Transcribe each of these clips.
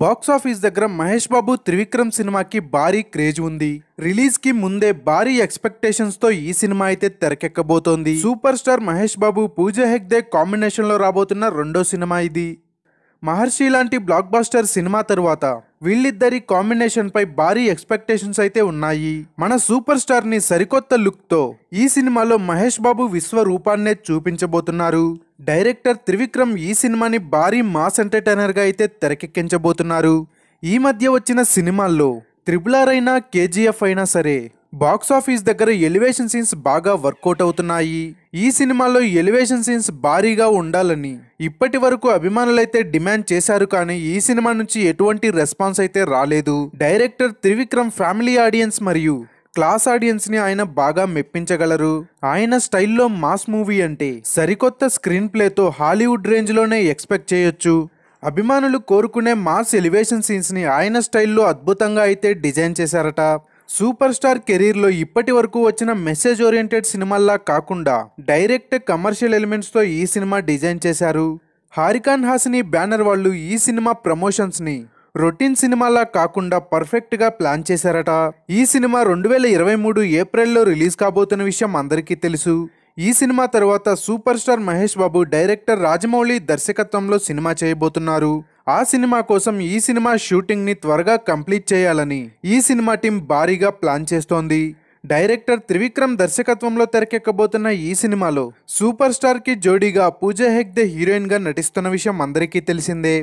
box office దగ్గర మహేష్ బాబు త్రివిక్రమ్ సినిమాకి భారీ క్రేజ్ ఉంది రిలీజ్ కి ముందే భారీ ఎక్స్పెక్టేషన్స్ తో ఈ సినిమా అయితే తెరకెక్కబోతోంది super star Mahesh Babu Pooja Hegde combination లో రాబోతున్న రెండో సినిమా ఇది మహర్షి లాంటి బ్లాక్ బాస్టర్ సినిమా తరువాత వీళ్ళిద్దరి కాంబినేషన్ పై భారీ ఎక్స్పెక్టేషన్స్ అయితే ఉన్నాయి మన సూపర్ స్టార్ ని సరికొత్త లుక్ తో ఈ సినిమాలో మహేష్ బాబు విశ్వరూపాన్నే చూపించబోతున్నారు డైరెక్టర్ త్రివిక్రమ్ ఈ సినిమాని భారీ మాస్ ఎంటర్టైనర్గా అయితే తెరకెక్కించబోతున్నారు ఈ మధ్య వచ్చిన సినిమాల్లో త్రిబులార్ అయినా కేజీఎఫ్ అయినా సరే బాక్స్ ఆఫీస్ దగ్గర ఎలివేషన్ సీన్స్ బాగా వర్కౌట్ అవుతున్నాయి ఈ సినిమాలో ఎలివేషన్ సీన్స్ భారీగా ఉండాలని ఇప్పటి వరకు అభిమానులైతే డిమాండ్ చేశారు కానీ ఈ సినిమా నుంచి ఎటువంటి రెస్పాన్స్ అయితే రాలేదు డైరెక్టర్ త్రివిక్రమ్ ఫ్యామిలీ ఆడియన్స్ మరియు క్లాస్ ఆడియన్స్ని ఆయన బాగా మెప్పించగలరు ఆయన స్టైల్లో మాస్ మూవీ అంటే సరికొత్త స్క్రీన్ ప్లేతో హాలీవుడ్ రేంజ్లోనే ఎక్స్పెక్ట్ చేయొచ్చు అభిమానులు కోరుకునే మాస్ ఎలివేషన్ సీన్స్ని ఆయన స్టైల్లో అద్భుతంగా అయితే డిజైన్ చేశారట సూపర్ స్టార్ కెరీర్లో ఇప్పటి వరకు వచ్చిన మెసేజ్ ఓరియంటెడ్ సినిమాల్లా కాకుండా డైరెక్ట్ కమర్షియల్ ఎలిమెంట్స్తో ఈ సినిమా డిజైన్ చేశారు హారికాన్ హాసిని బ్యానర్ వాళ్ళు ఈ సినిమా ప్రమోషన్స్ని రొటీన్ సినిమాలా కాకుండా పర్ఫెక్ట్ గా ప్లాన్ చేశారట ఈ సినిమా రెండు వేల ఇరవై మూడు ఏప్రిల్లో రిలీజ్ కాబోతున్న విషయం అందరికీ తెలుసు ఈ సినిమా తర్వాత super star Mahesh Babu director Rajamouli దర్శకత్వంలో సినిమా చేయబోతున్నారు ఆ సినిమా కోసం ఈ సినిమా షూటింగ్ ని త్వరగా కంప్లీట్ చేయాలని ఈ సినిమా టీం భారీగా ప్లాన్ చేస్తోంది డైరెక్టర్ త్రివిక్రమ్ దర్శకత్వంలో తెరకెక్కబోతున్న ఈ సినిమాలో సూపర్ స్టార్ కి జోడీగా పూజా హెగ్దే హీరోయిన్ గా నటిస్తున్న విషయం అందరికీ తెలిసిందే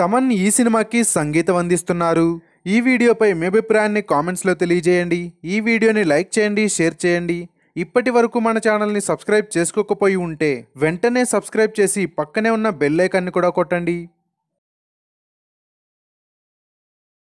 తమన్ ఈ సినిమాకి సంగీతం అందిస్తున్నారు ఈ వీడియోపై మీ అభిప్రాయాన్ని కామెంట్స్లో తెలియజేయండి ఈ వీడియోని లైక్ చేయండి షేర్ చేయండి ఇప్పటి వరకు మన ఛానల్ని సబ్స్క్రైబ్ చేసుకోకపోయి ఉంటే వెంటనే సబ్స్క్రైబ్ చేసి పక్కనే ఉన్న బెల్లైకాన్ని కూడా కొట్టండి